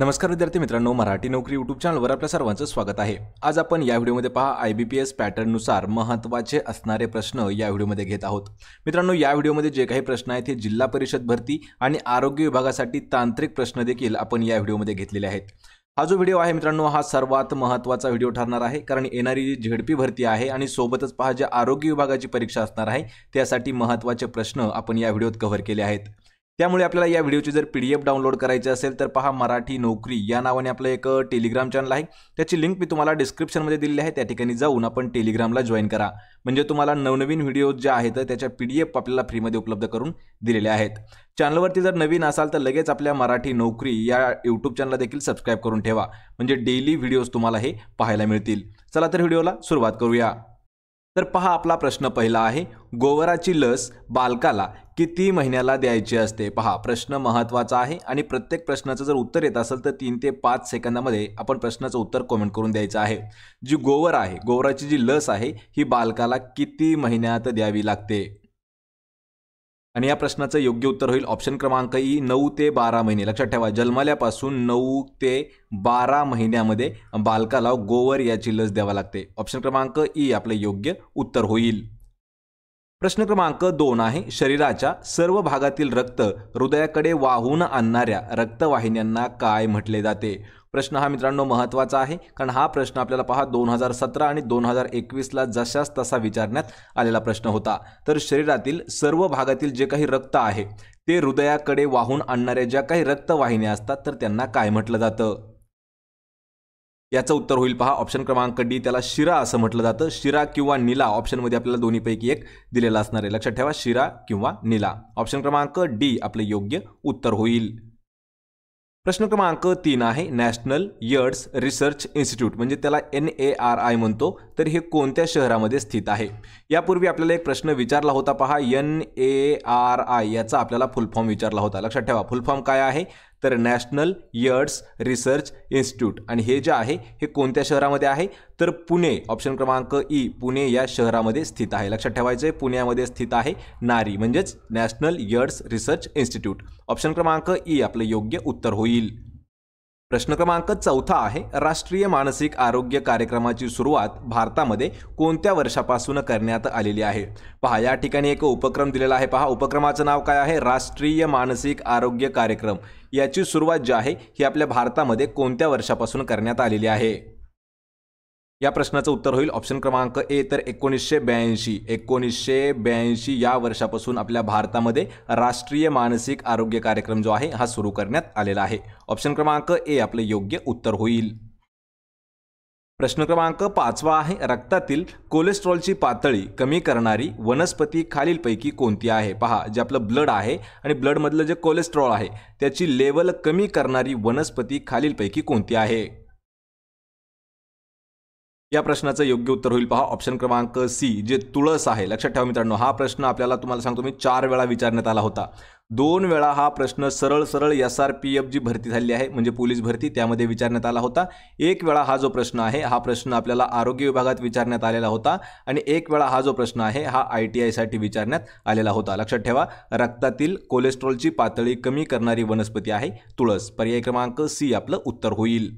नमस्कार विद्यार्थी मित्रांनो मराठी नोकरी युट्यूब चॅनलवर आपल्या सर्वांचं स्वागत आहे आज आपण या व्हिडिओमध्ये पहा आय बी पी एस पॅटर्ननुसार महत्त्वाचे असणारे प्रश्न या व्हिडिओमध्ये घेत आहोत मित्रांनो या व्हिडिओमध्ये जे काही प्रश्न आहेत हे जिल्हा परिषद भरती आणि आरोग्य विभागासाठी तांत्रिक प्रश्न देखील आपण या व्हिडिओमध्ये घेतलेले आहेत हा जो व्हिडिओ आहे मित्रांनो हा सर्वात महत्त्वाचा व्हिडिओ ठरणार आहे कारण येणारी जी झेडपी भरती आहे आणि सोबतच पहा ज्या आरोग्य विभागाची परीक्षा असणार आहे त्यासाठी महत्त्वाचे प्रश्न आपण या व्हिडिओत कव्हर केले आहेत त्यामुळे आपल्याला या व्हिडिओची जर पी डी एफ डाउनलोड करायची असेल तर पहा मराठी नोकरी या नावाने आपलं एक टेलिग्राम चॅनल आहे त्याची लिंक मी तुम्हाला डिस्क्रिप्शनमध्ये दिली आहे त्या ठिकाणी जाऊन आपण टेलिग्रामला जॉईन करा म्हणजे तुम्हाला नवनवीन व्हिडिओज ज्या आहेत त्याच्या पी डी एफ आपल्याला फ्रीमध्ये उपलब्ध करून दिलेल्या आहेत चॅनलवरती जर नवीन असाल तर लगेच आपल्या मराठी नोकरी या यूट्यूब चॅनलला देखील सबस्क्राईब करून ठेवा म्हणजे डेली व्हिडिओज तुम्हाला हे पाहायला मिळतील चला तर व्हिडिओला सुरुवात करूया तर पहा आपला प्रश्न पहिला आहे गोवराची लस बालकाला किती महिन्याला द्यायची असते पहा प्रश्न महत्त्वाचा आहे आणि प्रत्येक प्रश्नाचं जर उत्तर येत असेल तर तीन ते पाच सेकंदामध्ये आपण प्रश्नाचं उत्तर कॉमेंट करून द्यायचं आहे जी गोवर आहे गोवराची जी लस आहे ही बालकाला किती महिन्यात द्यावी लागते आणि या प्रश्नाचं योग्य उत्तर होईल ऑप्शन क्रमांक ई नऊ ते बारा महिने लक्षात ठेवा जन्मल्यापासून नऊ ते बारा महिन्यामध्ये बालकाला गोवर याची लस द्यावा लागते ऑप्शन क्रमांक ई e आपलं योग्य उत्तर होईल प्रश्न क्रमांक दोन आहे शरीराच्या सर्व भागातील रक्त हृदयाकडे वाहून आणणाऱ्या रक्तवाहिन्यांना काय म्हटले जाते प्रश्न हा मित्रांनो महत्त्वाचा आहे कारण हा प्रश्न आपल्याला पहा दोन हजार सतरा आणि दोन हजार एकवीसला जशाच तसा विचारण्यात आलेला प्रश्न होता तर शरीरातील सर्व भागातील जे काही रक्त आहे ते हृदयाकडे वाहून आणणाऱ्या ज्या काही रक्तवाहिन्या असतात तर त्यांना काय म्हटलं जातं याचं उत्तर होईल पहा ऑप्शन क्रमांक डी त्याला शिरा असं म्हटलं जातं शिरा किंवा निला ऑप्शनमध्ये आपल्याला दोन्हीपैकी एक दिलेला असणार आहे लक्षात ठेवा शिरा किंवा निला ऑप्शन क्रमांक डी आपलं योग्य उत्तर होईल प्रश्न क्रमांक तीन आहे नॅशनल यर्ड्स रिसर्च इन्स्टिट्यूट म्हणजे त्याला एन ए आर आय म्हणतो तर हे कोणत्या शहरामध्ये स्थित आहे यापूर्वी आपल्याला एक प्रश्न विचारला होता पहा एन ए आर आय याचा आपल्याला फुलफॉर्म विचारला होता लक्षात ठेवा फुलफॉर्म काय आहे तर नॅशनल यर्ड्स रिसर्च इन्स्टिट्यूट आणि हे जे आहे हे कोणत्या शहरामध्ये आहे तर पुणे ऑप्शन क्रमांक ई पुणे या शहरामध्ये स्थित आहे लक्षात ठेवायचं आहे पुण्यामध्ये स्थित आहे नारी म्हणजेच national AIDS research institute option क्रमांक ई आपलं योग्य उत्तर होईल प्रश्न क्रमांक चौथा आहे राष्ट्रीय मानसिक आरोग्य कार्यक्रमाची सुरुवात भारतामध्ये कोणत्या वर्षापासून करण्यात आलेली आहे पहा या ठिकाणी एक उपक्रम दिलेला आहे पहा उपक्रमाचं नाव काय आहे राष्ट्रीय मानसिक आरोग्य कार्यक्रम याची सुरुवात जी आहे ही आपल्या भारतामध्ये कोणत्या वर्षापासून करण्यात आलेली आहे या प्रश्नाचं उत्तर होईल ऑप्शन क्रमांक ए तर एकोणीसशे ब्याऐंशी एकोणीसशे ब्याऐंशी या वर्षापासून आपल्या भारतामध्ये राष्ट्रीय मानसिक आरोग्य कार्यक्रम जो आहे हा सुरू करण्यात आलेला आहे ऑप्शन क्रमांक ए आपलं योग्य उत्तर होईल प्रश्न क्रमांक पाचवा आहे रक्तातील कोलेस्ट्रॉलची पातळी कमी करणारी वनस्पती खालीलपैकी कोणती आहे पहा जे आपलं ब्लड आहे आणि ब्लडमधलं जे कोलेस्ट्रॉल आहे त्याची लेवल कमी करणारी वनस्पती खालीलपैकी कोणती आहे या प्रश्नाचं योग्य उत्तर होईल पहा ऑप्शन क्रमांक सी जे तुळस आहे लक्षात ठेवा मित्रांनो हा प्रश्न आपल्याला तुम्हाला सांगतो मी चार वेळा विचारण्यात आला होता दोन वेळा हा प्रश्न सरळ सरळ एस आर पी एफ जी भरती झाली आहे म्हणजे पोलीस भरती त्यामध्ये विचारण्यात आला होता एक वेळा हा जो प्रश्न आहे हा प्रश्न आपल्याला आरोग्य विभागात विचारण्यात आलेला होता आणि एक वेळा हा जो प्रश्न आहे हा आय टी आयसाठी विचारण्यात आलेला होता लक्षात ठेवा रक्तातील कोलेस्ट्रॉलची पातळी कमी करणारी वनस्पती आहे तुळस पर्याय क्रमांक सी आपलं उत्तर होईल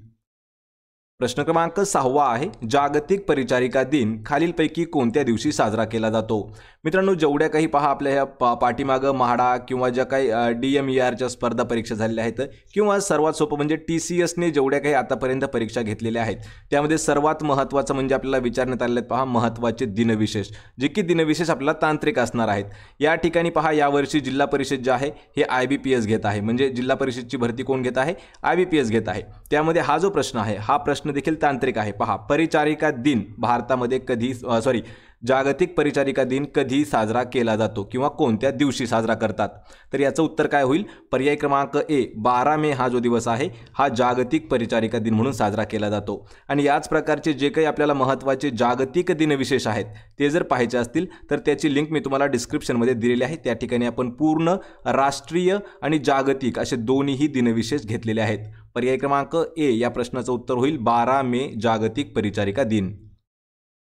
प्रश्न क्रमांक सहावा आहे जागतिक परिचारिका दिन खालीलपैकी कोणत्या दिवशी साजरा केला जातो मित्रांनो जेवढ्या काही पहा आपल्या ह्या पा पाठीमागं म्हाडा किंवा ज्या काही डी एम ई आरच्या स्पर्धा परीक्षा झालेल्या आहेत किंवा सर्वात सोपं म्हणजे टी सी एसने जेवढ्या काही आतापर्यंत परीक्षा घेतलेल्या आहेत त्यामध्ये सर्वात महत्त्वाचं म्हणजे आपल्याला विचारण्यात आलेलं पहा महत्त्वाचे दिनविशेष जे की दिनविशेष आपल्याला तांत्रिक असणार आहेत या ठिकाणी पहा यावर्षी जिल्हा परिषद जे आहे हे आय बी पी एस घेत आहे म्हणजे जिल्हा परिषदची भरती कोण घेत आहे आय बी पी एस घेत आहे त्यामध्ये हा जो प्रश्न आहे हा प्रश्न देखील तांत्रिक आहे पहा परिचारिका दिन भारतामध्ये कधी सॉरी जागतिक परिचारिका दिन कधी साजरा केला जातो किंवा कोणत्या दिवशी साजरा करतात तर याचं उत्तर काय होईल पर्याय क्रमांक ए बारा मे हा जो दिवस आहे हा जागतिक परिचारिका दिन म्हणून साजरा केला जातो आणि याच प्रकारचे जे काही आपल्याला महत्त्वाचे जागतिक दिनविशेष आहेत ते जर पाहायचे असतील तर त्याची लिंक मी तुम्हाला डिस्क्रिप्शनमध्ये दिलेली आहे त्या ठिकाणी आपण पूर्ण राष्ट्रीय आणि जागतिक असे दोन्हीही दिनविशेष घेतलेले आहेत पर्याय क्रमांक ए या प्रश्नाचं उत्तर होईल बारा मे जागतिक परिचारिका दिन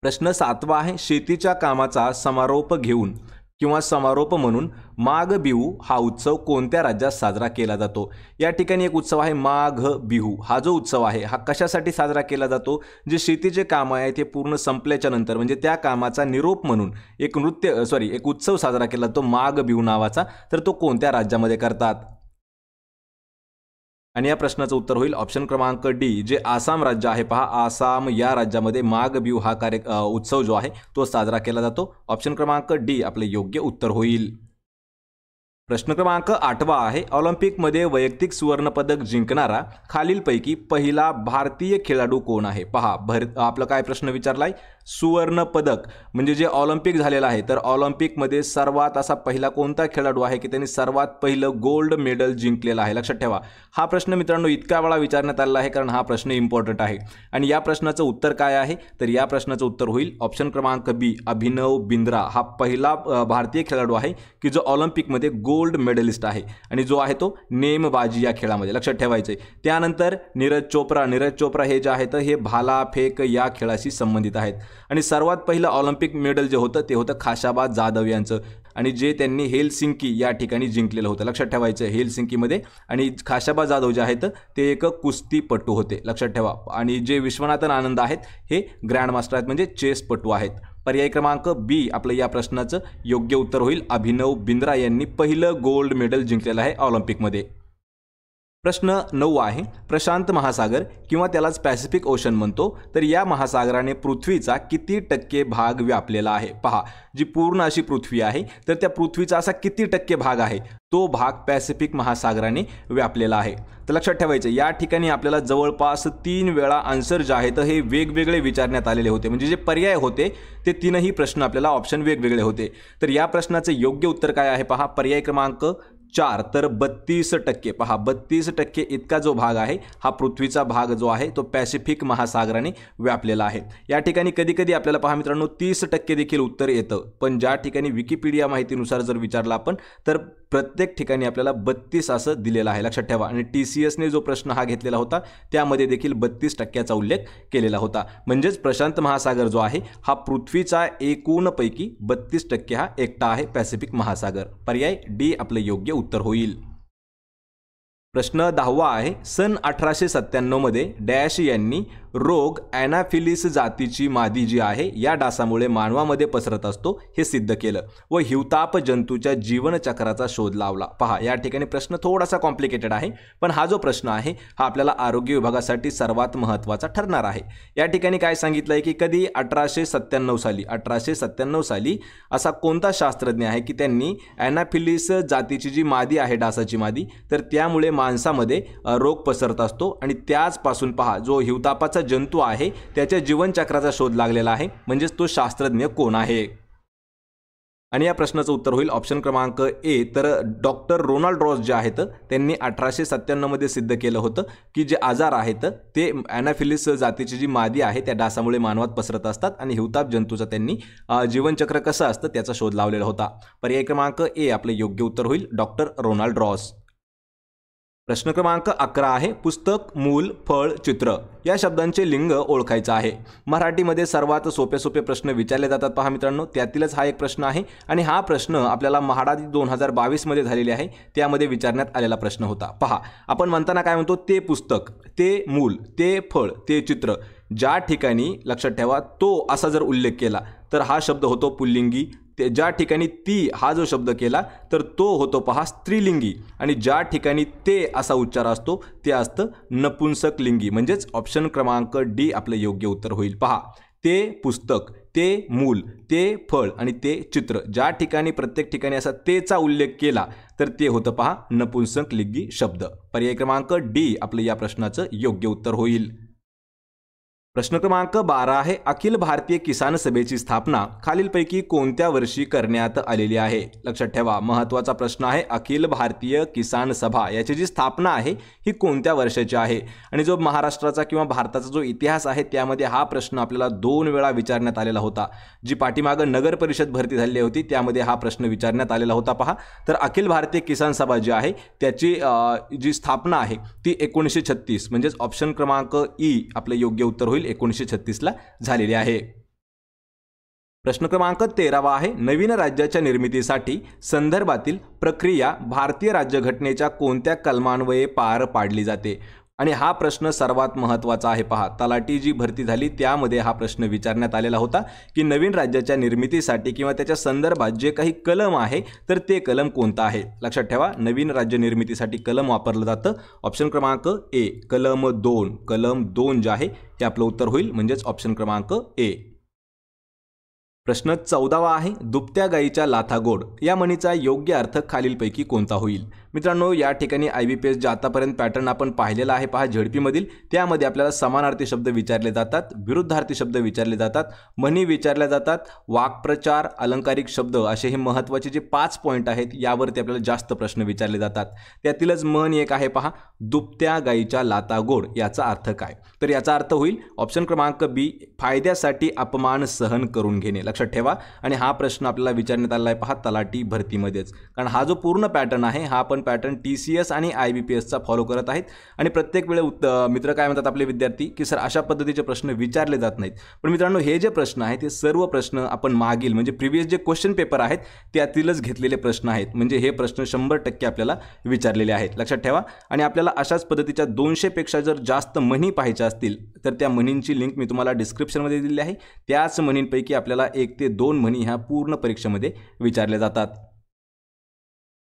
प्रश्न सातवा आहे शेतीच्या कामाचा समारोप घेऊन किंवा समारोप म्हणून माघ बिहू हा उत्सव कोणत्या राज्यात साजरा केला जातो या ठिकाणी एक उत्सव आहे माघ बिहू हा जो उत्सव आहे हा कशासाठी साजरा केला जातो जे शेतीचे काम आहे ते पूर्ण संपल्याच्या नंतर म्हणजे त्या कामाचा निरोप म्हणून एक नृत्य सॉरी एक उत्सव साजरा केला जातो माघ बिहू नावाचा तर तो कोणत्या राज्यामध्ये करतात आणि या प्रश्नाचं उत्तर होईल ऑप्शन क्रमांक डी जे आसाम राज्य आहे पहा आसाम या राज्यामध्ये माघ बिहू हा कार्य उत्सव जो आहे तो साजरा केला जातो ऑप्शन क्रमांक डी आपले योग्य उत्तर होईल प्रश्न क्रमांक आठवा आहे ऑलिम्पिकमध्ये वैयक्तिक सुवर्णपदक जिंकणारा खालीलपैकी पहिला भारतीय खेळाडू कोण आहे पहा भर आपलं काय प्रश्न विचारला आहे सुवर्णपदक म्हणजे जे ऑलिम्पिक झालेलं आहे तर ऑलिम्पिकमध्ये सर्वात असा पहिला कोणता खेळाडू आहे की त्यांनी सर्वात पहिलं गोल्ड मेडल जिंकलेलं आहे लक्षात ठेवा हा प्रश्न मित्रांनो इतका वेळा विचारण्यात आलेला आहे कारण हा प्रश्न इम्पॉर्टंट आहे आणि या प्रश्नाचं उत्तर काय आहे तर या प्रश्नाचं उत्तर होईल ऑप्शन क्रमांक बी अभिनव बिंद्रा हा पहिला भारतीय खेळाडू आहे की जो ऑलिम्पिकमध्ये गोल्ड गोल्ड मेडलिस्ट आहे आणि जो आहे तो नेमबाजी या खेळामध्ये लक्षात ठेवायचं आहे त्यानंतर नीरज चोप्रा नीरज चोप्रा हे जे आहेत हे भाला फेक या खेळाशी संबंधित आहेत आणि सर्वात पहिलं ऑलिम्पिक मेडल जे होतं ते होतं खाशाबा जाधव यांचं आणि जे त्यांनी हेलसिंकी या ठिकाणी जिंकलेलं होतं लक्षात ठेवायचं सिंकीमध्ये आणि खाशाबा जाधव जे आहेत ते एक कुस्तीपटू होते लक्षात ठेवा आणि जे विश्वनाथन आनंद आहेत हे ग्रँडमास्टर आहेत म्हणजे चेसपटू आहेत पर्याय क्रमांक बी आपलं या प्रश्नाचं योग्य उत्तर होईल अभिनव बिंद्रा यांनी पहिलं गोल्ड मेडल जिंकलेलं आहे ऑलिम्पिकमध्ये प्रश्न नऊ आहे प्रशांत महासागर किंवा त्यालाच पॅसिफिक ओशन म्हणतो तर या महासागराने पृथ्वीचा किती टक्के भाग व्यापलेला आहे पहा जी पूर्ण अशी पृथ्वी आहे तर त्या पृथ्वीचा असा किती टक्के भाग आहे तो भाग पॅसिफिक महासागराने व्यापलेला आहे तर लक्षात ठेवायचं या ठिकाणी आपल्याला जवळपास तीन वेळा आन्सर जे आहेत हे वेगवेगळे विचारण्यात आलेले होते म्हणजे जे पर्याय होते ते तीनही प्रश्न आपल्याला ऑप्शन वेगवेगळे होते तर या प्रश्नाचे योग्य उत्तर काय आहे पहा पर्याय क्रमांक चार तर बत्तीस टक्के पहा बत्तीस टक्के इतका जो भाग आहे हा पृथ्वीचा भाग जो आहे तो पॅसिफिक महासागराने व्यापलेला आहे या ठिकाणी कधी कधी आपल्याला पहा मित्रांनो तीस टक्के देखील उत्तर येतं पण ज्या ठिकाणी विकिपीडिया माहितीनुसार जर विचारला आपण तर प्रत्येक ठिकाणी आपल्याला बत्तीस असं दिलेलं आहे लक्षात ठेवा आणि टी सी एसने जो प्रश्न हा घेतलेला होता त्यामध्ये देखील बत्तीस टक्क्याचा उल्लेख केलेला होता म्हणजेच प्रशांत महासागर जो आहे हा पृथ्वीचा एकूणपैकी बत्तीस टक्के हा एकटा आहे पॅसिफिक महासागर पर्याय डी आपलं योग्य उत्तर होईल प्रश्न दहावा आहे सन अठराशे सत्त्याण्णवमध्ये डॅश यांनी रोग ॲनाफिलिस जातीची मादी जी आहे या डासामुळे मानवामध्ये पसरत असतो हे सिद्ध केलं व हिवताप जंतूच्या जीवनचक्राचा शोध लावला पहा या ठिकाणी प्रश्न थोडासा कॉम्प्लिकेटेड आहे पण हा जो प्रश्न आहे हा आपल्याला आरोग्य विभागासाठी सर्वात महत्त्वाचा ठरणार आहे या ठिकाणी काय सांगितलं आहे की कधी अठराशे सत्त्याण्णव साली अठराशे सत्त्याण्णव साली असा कोणता शास्त्रज्ञ आहे की त्यांनी ॲनाफिलिस जातीची जी मादी आहे डासाची मादी तर त्यामुळे माणसामध्ये रोग पसरत असतो आणि त्याचपासून पहा जो हिवतापाचा प्रकारचा जंतू आहे त्याच्या जीवनचक्राचा शोध लागलेला आहे म्हणजेच तो शास्त्रज्ञ कोण आहे आणि या प्रश्नाचं उत्तर होईल ऑप्शन क्रमांक ए तर डॉक्टर रोनाल्ड रॉस जे आहेत त्यांनी अठराशे सत्त्याण्णवमध्ये सिद्ध केलं होतं की जे आजार आहेत ते अॅनाफिलिस जातीची जी मादी आहे त्या डासामुळे मानवात पसरत असतात आणि हिवताप जंतूचा त्यांनी जीवनचक्र कसं असतं त्याचा शोध लावलेला होता पर्याय क्रमांक ए आपलं योग्य उत्तर होईल डॉक्टर रोनाल्ड रॉस प्रश्न क्रमांक अकरा आहे पुस्तक मूल फळ चित्र या शब्दांचे लिंग ओळखायचं आहे मराठीमध्ये सर्वात सोपे सोपे प्रश्न विचारले जातात पहा मित्रांनो त्यातीलच हा एक प्रश्न आहे आणि हा प्रश्न आपल्याला महाडादी दोन हजार बावीसमध्ये झालेली आहे त्यामध्ये विचारण्यात आलेला प्रश्न होता पहा आपण म्हणताना काय म्हणतो ते पुस्तक ते मूल ते फळ ते चित्र ज्या ठिकाणी लक्षात ठेवा तो असा जर उल्लेख केला तर हा शब्द होतो पुल्लिंगी ते ज्या ठिकाणी ती हा जो शब्द केला तर तो होतो पहा स्त्रीलिंगी आणि ज्या ठिकाणी ते असा उच्चार असतो ते असतं नपुंसक लिंगी म्हणजेच ऑप्शन क्रमांक डी आपलं योग्य उत्तर होईल पहा ते पुस्तक ते मूल ते फळ आणि ते चित्र ज्या ठिकाणी प्रत्येक ठिकाणी असा तेचा उल्लेख केला तर ते होतं पहा नपुंसक लिंगी शब्द पर्याय क्रमांक डी आपलं या प्रश्नाचं योग्य उत्तर होईल प्रश्न क्रमांक बारा आहे अखिल भारतीय किसान सभेची स्थापना खालीलपैकी कोणत्या वर्षी करण्यात आलेली आहे लक्षात ठेवा महत्त्वाचा प्रश्न आहे अखिल भारतीय किसान सभा याची जी स्थापना आहे ही कोणत्या वर्षाची आहे आणि जो महाराष्ट्राचा किंवा भारताचा जो इतिहास आहे त्यामध्ये हा प्रश्न आपल्याला दोन वेळा विचारण्यात आलेला होता जी पाठीमागं नगर परिषद भरती झालेली होती त्यामध्ये हा प्रश्न विचारण्यात आलेला होता पहा तर अखिल भारतीय किसान सभा जी आहे त्याची जी स्थापना आहे ती एकोणीसशे छत्तीस म्हणजेच ऑप्शन क्रमांक ई e आपलं योग्य उत्तर होईल होईल एकोणीसशे छत्तीसला झालेली आहे प्रश्न क्रमांक तेरावा आहे नवीन राज्याच्या निर्मितीसाठी संदर्भातील प्रक्रिया भारतीय राज्यघटनेच्या कोणत्या कलमान्वये पार पाडली जाते आणि हा प्रश्न सर्वात महत्त्वाचा आहे पहा तलाठी जी भरती झाली त्यामध्ये हा प्रश्न विचारण्यात आलेला होता की नवीन राज्याच्या निर्मितीसाठी किंवा त्याच्या संदर्भात जे काही कलम आहे तर ते कलम कोणता आहे लक्षात ठेवा नवीन राज्य निर्मितीसाठी कलम वापरलं जातं ऑप्शन क्रमांक ए कलम दोन कलम दोन जे आहे ते आपलं उत्तर होईल म्हणजेच ऑप्शन क्रमांक ए प्रश्न चौदावा आहे दुपत्या गायीच्या लाथा गोड या म्हणीचा योग्य अर्थ खालीलपैकी कोणता होईल मित्रांनो या ठिकाणी आय बी पी एस जे आतापर्यंत पॅटर्न आपण पाहिलेला आहे पहा झेडपीमधील त्यामध्ये आपल्याला समानार्थी शब्द विचारले जातात विरुद्धार्थी शब्द विचारले जातात म्हणी विचारल्या जातात वाक्प्रचार अलंकारिक शब्द असे हे महत्त्वाचे जे पाच पॉईंट आहेत यावरती आपल्याला जास्त प्रश्न विचारले जातात त्यातीलच म्हण एक आहे पहा दुपत्या गायीच्या लाता गोड याचा अर्थ काय तर याचा अर्थ होईल ऑप्शन क्रमांक बी फायद्यासाठी अपमान सहन करून घेणे लक्षात ठेवा आणि हा प्रश्न आपल्याला विचारण्यात आला आहे पहा तलाटी भरतीमध्येच कारण हा जो पूर्ण पॅटर्न आहे हा आपण पॅटर्न टी सी एस आणि आय बी पी फॉलो करत आहेत आणि प्रत्येक वेळे उत्त मित्र काय म्हणतात आपले विद्यार्थी की सर अशा पद्धतीचे प्रश्न विचारले जात नाहीत पण मित्रांनो हे जे प्रश्न आहेत ते सर्व प्रश्न आपण मागील म्हणजे प्रिव्हियस जे क्वेश्चन पेपर आहेत त्यातीलच घेतलेले प्रश्न आहेत म्हणजे हे प्रश्न शंभर टक्के आपल्याला विचारलेले आहेत लक्षात ठेवा आणि आपल्याला अशाच पद्धतीच्या दोनशेपेक्षा जर जास्त म्हणी पाहायच्या असतील तर त्या म्हणींची लिंक मी तुम्हाला डिस्क्रिप्शनमध्ये दिली आहे त्याच म्हणींपैकी आपल्याला एक ते दोन म्हणी ह्या पूर्ण परीक्षेमध्ये विचारल्या जातात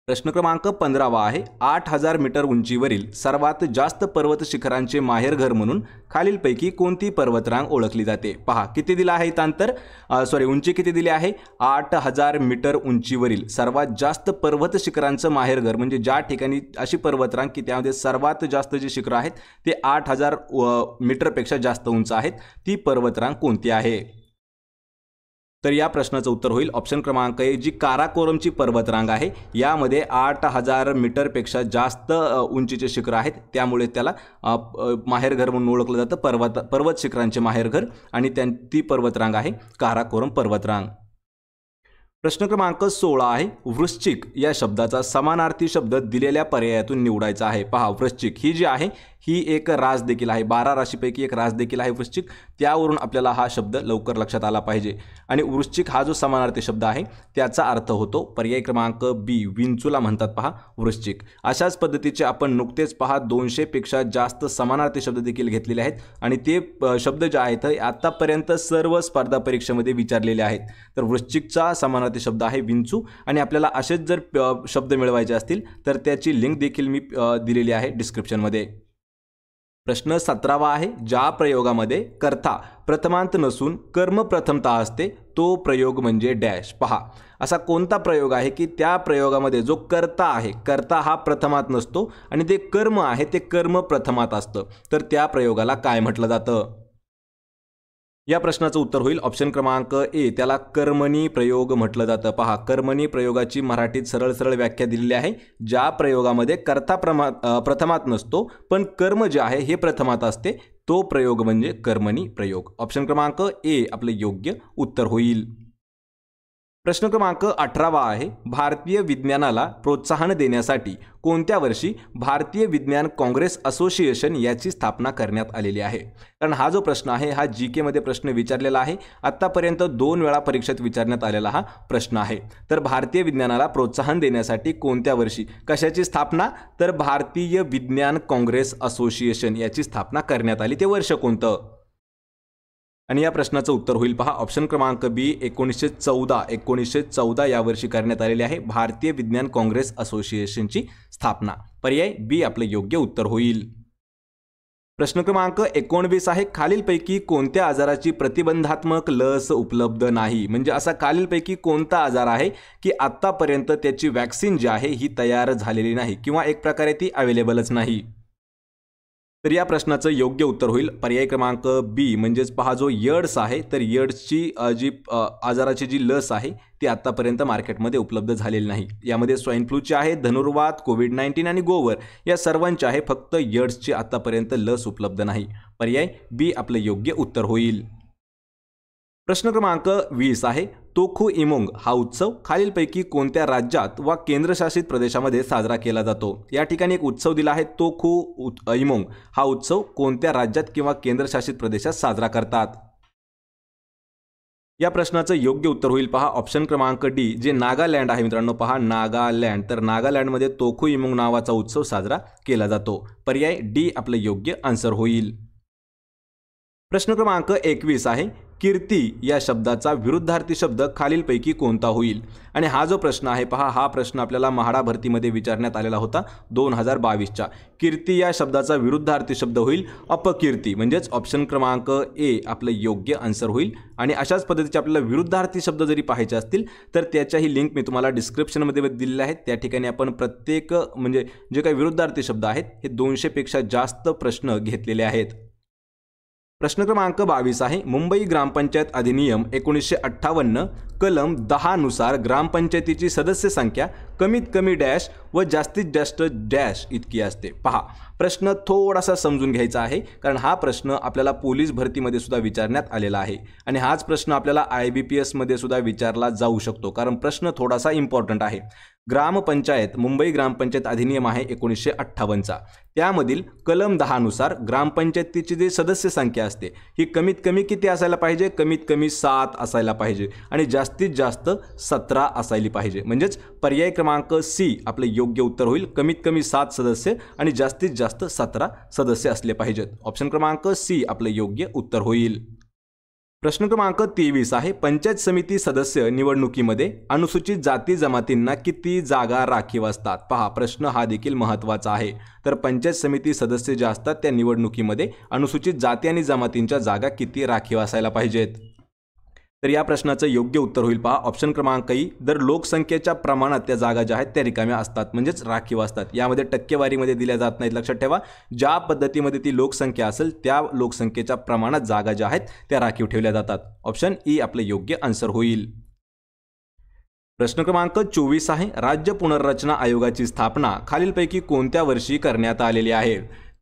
प्रश्न क्रमांक पंधरावा आहे आठ हजार मीटर उंचीवरील सर्वात जास्त पर्वत शिखरांचे माहेरघर म्हणून खालीलपैकी कोणती पर्वतरांग ओळखली जाते पहा किती दिला आहे इथांतर सॉरी उंची किती दिली आहे आठ हजार मीटर उंचीवरील सर्वात जास्त पर्वत शिखरांचं माहेरघर म्हणजे ज्या ठिकाणी अशी पर्वतरांग की त्यामध्ये सर्वात जास्त जे शिखरं आहेत ते आठ हजार मीटरपेक्षा जास्त उंच आहेत ती पर्वतरांग कोणती आहे तर या प्रश्नाचं उत्तर होईल ऑप्शन क्रमांक एक जी काराकोरमची पर्वतरांग आहे यामध्ये आठ हजार मीटरपेक्षा जास्त उंचीचे शिखर आहेत त्यामुळे त्याला माहेरघर म्हणून ओळखलं जातं पर्वत पर्वत शिखरांचे माहेरघर आणि त्यां ती पर्वतरांग आहे काराकोरम पर्वतरांग प्रश्न क्रमांक सोळा आहे वृश्चिक या शब्दाचा समानार्थी शब्द दिलेल्या पर्यायातून निवडायचा आहे पहा वृश्चिक ही जी आहे ही एक रास देखील आहे बारा राशीपैकी एक रास देखील आहे वृश्चिक त्यावरून आपल्याला हा शब्द लवकर लक्षात आला पाहिजे आणि वृश्चिक हा जो समानार्थी शब्द आहे त्याचा अर्थ होतो पर्याय क्रमांक बी विंचूला म्हणतात पहा वृश्चिक अशाच पद्धतीचे आपण नुकतेच पहा दोनशेपेक्षा जास्त समानार्थी शब्द देखील घेतलेले आहेत आणि ते शब्द जे आहेत आत्तापर्यंत सर्व स्पर्धा परीक्षेमध्ये विचारलेले आहेत तर वृश्चिकचा समानार्थी शब्द आहे विंचू आणि आपल्याला असेच जर शब्द मिळवायचे असतील तर त्याची लिंक देखील मी दिलेली आहे डिस्क्रिप्शनमध्ये प्रश्न सतरावा आहे ज्या प्रयोगामध्ये कर्ता प्रथमांत नसून कर्म प्रथमता असते तो प्रयोग म्हणजे डॅश पहा असा कोणता प्रयोग आहे की त्या प्रयोगामध्ये जो कर्ता आहे कर्ता हा प्रथमात नसतो आणि ते कर्म आहे ते कर्म प्रथमात असतं तर त्या प्रयोगाला काय म्हटलं जातं या प्रश्नाचं उत्तर होईल ऑप्शन क्रमांक ए त्याला कर्मणी प्रयोग म्हटलं जातं पहा कर्मणी प्रयोगाची मराठीत सरळ सरळ व्याख्या दिलेली आहे ज्या प्रयोगामध्ये कर्ता प्रमा प्रथमात नसतो पण कर्म जे आहे हे प्रथमात असते तो प्रयोग म्हणजे कर्मणी प्रयोग ऑप्शन क्रमांक ए आपलं योग्य उत्तर होईल प्रश्न क्रमांक अठरावा आहे भारतीय विज्ञानाला प्रोत्साहन देण्यासाठी कोणत्या वर्षी भारतीय विज्ञान काँग्रेस असोसिएशन याची स्थापना करण्यात आलेली आहे कारण हा जो प्रश्न आहे हा जी केमध्ये प्रश्न विचारलेला आहे आत्तापर्यंत दोन वेळा परीक्षेत विचारण्यात आलेला हा प्रश्न आहे तर भारतीय विज्ञानाला प्रोत्साहन देण्यासाठी कोणत्या वर्षी कशाची स्थापना तर भारतीय विज्ञान काँग्रेस असोसिएशन याची स्थापना करण्यात आली ते वर्ष कोणतं आणि या प्रश्नाचं उत्तर होईल पहा ऑप्शन क्रमांक बी एकोणीसशे चौदा एकोणीसशे चौदा यावर्षी करण्यात आलेली आहे भारतीय विज्ञान काँग्रेस असोसिएशनची स्थापना पर्याय बी आपलं योग्य उत्तर होईल प्रश्न क्रमांक एकोणवीस आहे खालीलपैकी कोणत्या आजाराची प्रतिबंधात्मक लस उपलब्ध नाही म्हणजे असा खालीलपैकी कोणता आजार आहे की आत्तापर्यंत त्याची वॅक्सिन जी आहे ही तयार झालेली नाही किंवा एक प्रकारे ती अवेलेबलच नाही तर या प्रश्नाचं योग्य उत्तर होईल पर्याय क्रमांक बी म्हणजेच पहा जो यड्स आहे तर यड्सची जी आजाराची जी लस आहे ती आत्तापर्यंत मार्केटमध्ये उपलब्ध झालेली नाही यामध्ये स्वाईन फ्लूची आहे धनुर्वात कोविड नाईन्टीन आणि गोवर या सर्वांची आहे फक्त यड्सची आत्तापर्यंत लस उपलब्ध नाही पर्याय बी आपलं योग्य उत्तर होईल प्रश्न क्रमांक वीस आहे तोखु इमोंग हा उत्सव खालीलपैकी कोणत्या राज्यात वा केंद्रशासित प्रदेशामध्ये साजरा केला जातो या ठिकाणी एक उत्सव दिला आहे तोखु इमोंग हा उत्सव कोणत्या राज्यात किंवा केंद्रशासित प्रदेशात साजरा करतात या प्रश्नाचं योग्य उत्तर होईल पहा ऑप्शन क्रमांक डी जे नागालँड आहे मित्रांनो पहा नागालँड तर नागालँडमध्ये तोखू इमोंग नावाचा उत्सव साजरा केला जातो पर्याय डी आपलं योग्य आन्सर होईल प्रश्न क्रमांक एकवीस आहे कीर्ती या शब्दाचा विरुद्धार्थी शब्द खालीलपैकी कोणता होईल आणि हा जो प्रश्न आहे पहा हा प्रश्न आपल्याला महाडा भरतीमध्ये विचारण्यात आलेला होता दोन हजार बावीसच्या कीर्ती या शब्दाचा विरुद्धार्थी शब्द होईल अपकीर्ती म्हणजेच ऑप्शन क्रमांक ए आपलं योग्य आन्सर होईल आणि अशाच पद्धतीचे आपल्याला विरुद्धार्थी शब्द जरी पाहायचे असतील तर त्याच्याही लिंक मी तुम्हाला डिस्क्रिप्शनमध्ये दिलेल्या आहेत त्या ठिकाणी आपण प्रत्येक म्हणजे जे काही विरुद्धार्थी शब्द आहेत हे दोनशेपेक्षा जास्त प्रश्न घेतलेले आहेत प्रश्न क्रमांक बावीस आहे मुंबई ग्रामपंचायत अधिनियम एकोणीसशे अठ्ठावन्न कलम दहानुसार ग्रामपंचायतीची सदस्य संख्या कमीत कमी डॅश व जास्तीत जास्त डॅश इतकी असते पहा प्रश्न थोडासा समजून घ्यायचा आहे कारण हा प्रश्न आपल्याला पोलीस भरतीमध्ये सुद्धा विचारण्यात आलेला आहे आणि हाच प्रश्न आपल्याला आय बी पी एसमध्ये सुद्धा विचारला जाऊ शकतो कारण प्रश्न थोडासा इम्पॉर्टंट आहे ग्रामपंचायत मुंबई ग्रामपंचायत अधिनियम आहे एकोणीसशे अठ्ठावन्नचा त्यामधील कलम दहानुसार ग्रामपंचायतीची जी सदस्य संख्या असते ही कमीत कमी किती असायला पाहिजे कमीत कमी सात असायला पाहिजे आणि जास्तीत जास्त सतरा असायली पाहिजे म्हणजेच पर्याय क्रमांक सी आपलं योग्य उत्तर होईल कमीत कमी सात सदस्य आणि जास्तीत जास्त सतरा सदस्य असले पाहिजेत ऑप्शन क्रमांक सी आपलं योग्य उत्तर होईल प्रश्न क्रमांक तेवीस आहे पंचायत समिती सदस्य निवडणुकीमध्ये अनुसूचित जाती जमातींना किती जागा राखीव असतात पहा प्रश्न हा देखील महत्त्वाचा आहे तर पंचायत समिती सदस्य ज्या असतात त्या निवडणुकीमध्ये अनुसूचित जाती आणि जमातींच्या जागा किती राखीव असायला पाहिजेत तर या प्रश्नाचं योग्य उत्तर होईल पहा ऑप्शन क्रमांक ई जर लोकसंख्येच्या प्रमाणात त्या जागा ज्या आहेत त्या रिकाम्या असतात म्हणजेच राखीव असतात यामध्ये टक्केवारीमध्ये दिल्या जात नाहीत लक्षात ठेवा ज्या पद्धतीमध्ये ती लोकसंख्या असेल त्या लोकसंख्येच्या प्रमाणात जागा ज्या आहेत त्या राखीव ठेवल्या जातात ऑप्शन ई आपलं योग्य आन्सर होईल प्रश्न क्रमांक चोवीस आहे राज्य पुनर्रचना आयोगाची स्थापना खालीलपैकी कोणत्या वर्षी करण्यात आलेली आहे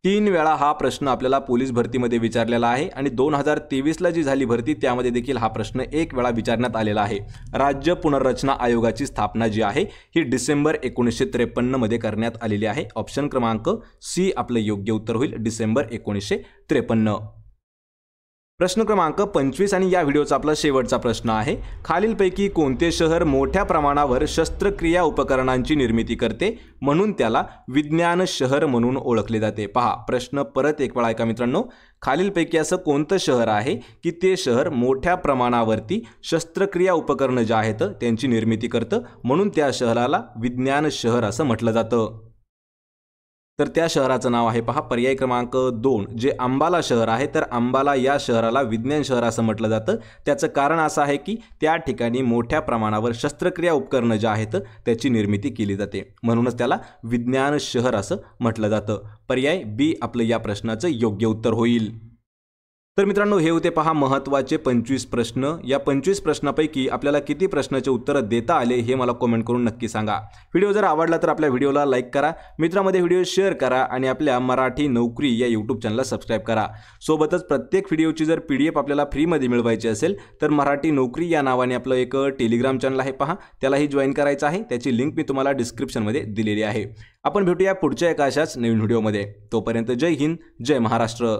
तीन वेळा हा प्रश्न आपल्याला पोलीस भरतीमध्ये विचारलेला आहे आणि दोन हजार तेवीसला जी झाली भरती त्यामध्ये देखील हा प्रश्न एक वेळा विचारण्यात आलेला आहे राज्य पुनर्रचना आयोगाची स्थापना जी आहे ही डिसेंबर एकोणीसशे त्रेपन्नमध्ये करण्यात आलेली आहे ऑप्शन क्रमांक सी आपलं योग्य उत्तर होईल डिसेंबर एकोणीसशे त्रेपन्न प्रश्न क्रमांक पंचवीस आणि या व्हिडिओचा आपला शेवटचा प्रश्न आहे खालीलपैकी कोणते शहर मोठ्या प्रमाणावर शस्त्रक्रिया उपकरणांची निर्मिती करते म्हणून त्याला विज्ञान शहर म्हणून ओळखले जाते पहा प्रश्न परत एक वेळा ऐका मित्रांनो खालीलपैकी असं कोणतं शहर आहे की ते शहर मोठ्या प्रमाणावरती शस्त्रक्रिया उपकरणं जे आहेत त्यांची निर्मिती करतं म्हणून त्या शहराला विज्ञान शहर असं म्हटलं जातं तर त्या शहराचं नाव आहे पहा पर्याय क्रमांक दोन जे अंबाला शहर आहे तर अंबाला या शहराला विज्ञान शहर असं म्हटलं जातं त्याचं कारण असं आहे की त्या ठिकाणी मोठ्या प्रमाणावर शस्त्रक्रिया उपकरणं जे आहेत त्याची निर्मिती केली जाते म्हणूनच त्याला विज्ञान शहर असं म्हटलं जातं पर्याय बी आपलं या प्रश्नाचं योग्य उत्तर होईल तर मित्रांनो हे होते पहा महत्त्वाचे पंचवीस प्रश्न या पंचवीस प्रश्नापैकी आपल्याला किती प्रश्नाचे उत्तर देता आले हे मला कमेंट करून नक्की सांगा व्हिडिओ जर आवडला तर आपल्या व्हिडिओला लाईक करा मित्रामध्ये व्हिडिओ शेअर करा आणि आपल्या मराठी नोकरी या यूट्यूब चॅनलला सबस्क्राईब करा सोबतच प्रत्येक व्हिडिओची जर पी आपल्याला फ्रीमध्ये मिळवायची असेल तर मराठी नोकरी या नावाने आपलं एक टेलिग्राम चॅनल आहे पहा त्यालाही जॉईन करायचं आहे त्याची लिंक मी तुम्हाला डिस्क्रिप्शनमध्ये दिलेली आहे आपण भेटूया पुढच्या एका अशाच नवीन व्हिडिओमध्ये तोपर्यंत जय हिंद जय महाराष्ट्र